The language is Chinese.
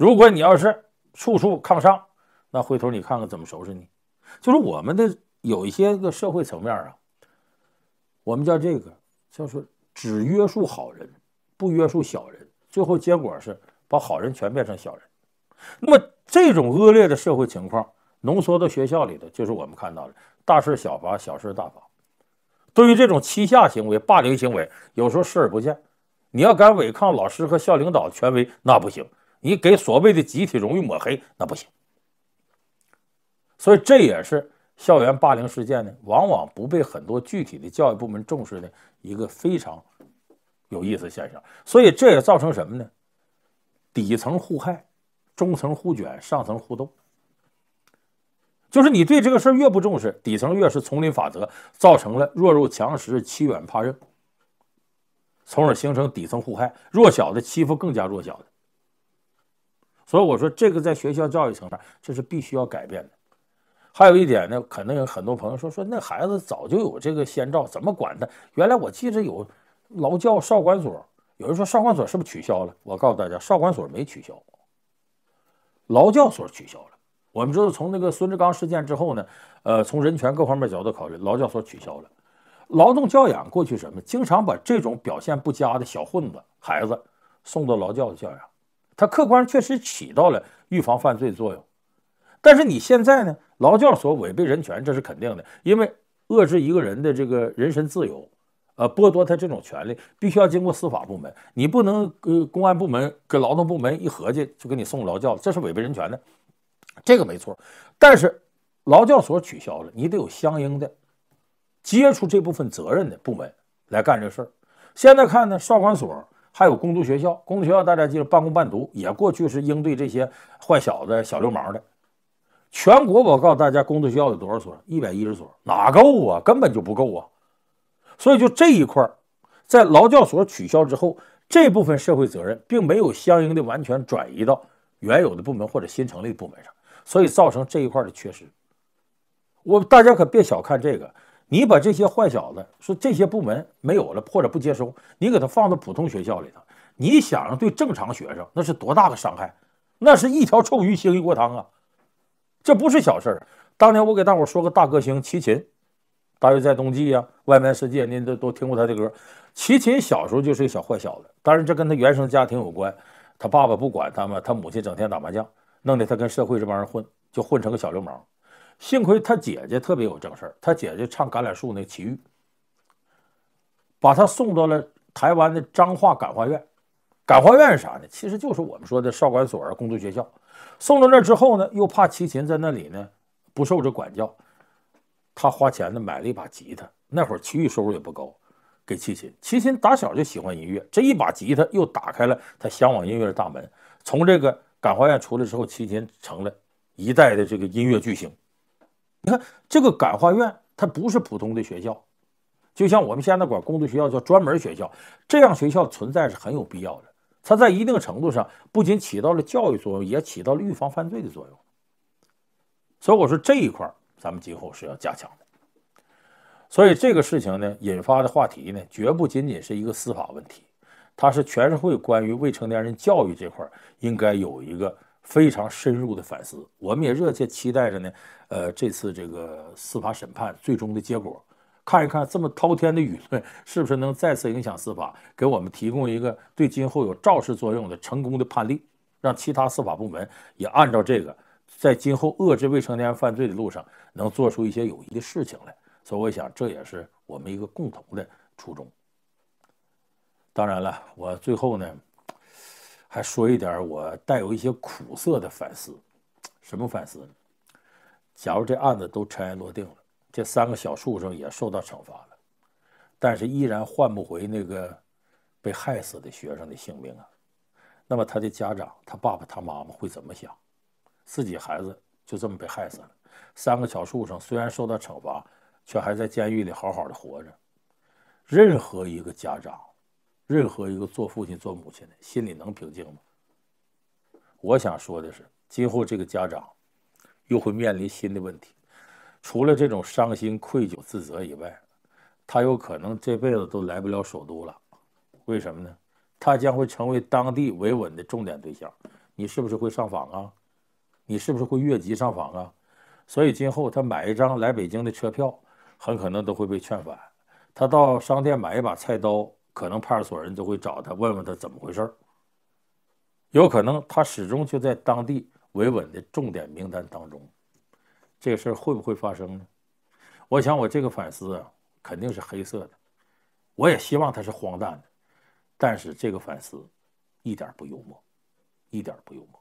如果你要是处处抗上，那回头你看看怎么收拾你？就是我们的有一些个社会层面啊，我们叫这个叫是只约束好人，不约束小人，最后结果是把好人全变成小人。那么这种恶劣的社会情况浓缩到学校里头，就是我们看到的大事小罚，小事大罚。对于这种欺下行为、霸凌行为，有时候视而不见。你要敢违抗老师和校领导权威，那不行。你给所谓的集体荣誉抹黑，那不行。所以这也是校园霸凌事件呢，往往不被很多具体的教育部门重视的一个非常有意思现象。所以这也造成什么呢？底层互害，中层互卷，上层互动。就是你对这个事儿越不重视，底层越是丛林法则，造成了弱肉强食、欺软怕硬，从而形成底层互害，弱小的欺负更加弱小的。所以我说，这个在学校教育层面，这是必须要改变的。还有一点呢，可能有很多朋友说，说那孩子早就有这个先兆，怎么管他？原来我记着有劳教少管所，有人说少管所是不是取消了？我告诉大家，少管所没取消，劳教所取消了。我们知道，从那个孙志刚事件之后呢，呃，从人权各方面角度考虑，劳教所取消了，劳动教养过去什么，经常把这种表现不佳的小混子孩子送到劳教的教养。它客观确实起到了预防犯罪作用，但是你现在呢？劳教所违背人权，这是肯定的。因为遏制一个人的这个人身自由，呃，剥夺他这种权利，必须要经过司法部门。你不能呃，公安部门跟劳动部门一合计就给你送劳教，这是违背人权的，这个没错。但是劳教所取消了，你得有相应的接触这部分责任的部门来干这事儿。现在看呢，少管所。还有工读学校，工读学校大家记住，半工半读，也过去是应对这些坏小子、小流氓的。全国我告诉大家，工读学校有多少所？一百一十所，哪够啊？根本就不够啊！所以就这一块，在劳教所取消之后，这部分社会责任并没有相应的完全转移到原有的部门或者新成立的部门上，所以造成这一块的缺失。我大家可别小看这个。你把这些坏小子说这些部门没有了或者不接收，你给他放到普通学校里头，你想想对正常学生那是多大个伤害？那是一条臭鱼腥一锅汤啊！这不是小事。当年我给大伙说个大歌星齐秦，《大约在冬季》呀，《外面世界》您都都听过他的歌。齐秦小时候就是个小坏小子，当然这跟他原生家庭有关，他爸爸不管他嘛，他母亲整天打麻将，弄得他跟社会这帮人混，就混成个小流氓。幸亏他姐姐特别有正事儿，他姐姐唱《橄榄树》那齐豫，把他送到了台湾的彰化感化院。感化院是啥呢？其实就是我们说的少管所、工读学校。送到那之后呢，又怕齐秦在那里呢不受着管教，他花钱呢买了一把吉他。那会儿齐豫收入也不高，给齐秦。齐秦打小就喜欢音乐，这一把吉他又打开了他向往音乐的大门。从这个感化院出来之后，齐秦成了一代的这个音乐巨星。你看这个感化院，它不是普通的学校，就像我们现在管工读学校叫专门学校，这样学校存在是很有必要的。它在一定程度上不仅起到了教育作用，也起到了预防犯罪的作用。所以我说这一块咱们今后是要加强的。所以这个事情呢，引发的话题呢，绝不仅仅是一个司法问题，它是全社会关于未成年人教育这块应该有一个。非常深入的反思，我们也热切期待着呢。呃，这次这个司法审判最终的结果，看一看这么滔天的舆论是不是能再次影响司法，给我们提供一个对今后有肇事作用的成功的判例，让其他司法部门也按照这个，在今后遏制未成年人犯罪的路上能做出一些有益的事情来。所以，我想这也是我们一个共同的初衷。当然了，我最后呢。还说一点，我带有一些苦涩的反思。什么反思呢？假如这案子都尘埃落定了，这三个小畜生也受到惩罚了，但是依然换不回那个被害死的学生的性命啊。那么他的家长，他爸爸、他妈妈会怎么想？自己孩子就这么被害死了？三个小畜生虽然受到惩罚，却还在监狱里好好的活着。任何一个家长。任何一个做父亲、做母亲的，心里能平静吗？我想说的是，今后这个家长，又会面临新的问题。除了这种伤心、愧疚、自责以外，他有可能这辈子都来不了首都了。为什么呢？他将会成为当地维稳的重点对象。你是不是会上访啊？你是不是会越级上访啊？所以今后他买一张来北京的车票，很可能都会被劝返。他到商店买一把菜刀。可能派出所人就会找他问问他怎么回事有可能他始终就在当地维稳的重点名单当中，这个事儿会不会发生呢？我想我这个反思啊，肯定是黑色的，我也希望他是荒诞的，但是这个反思一点不幽默，一点不幽默。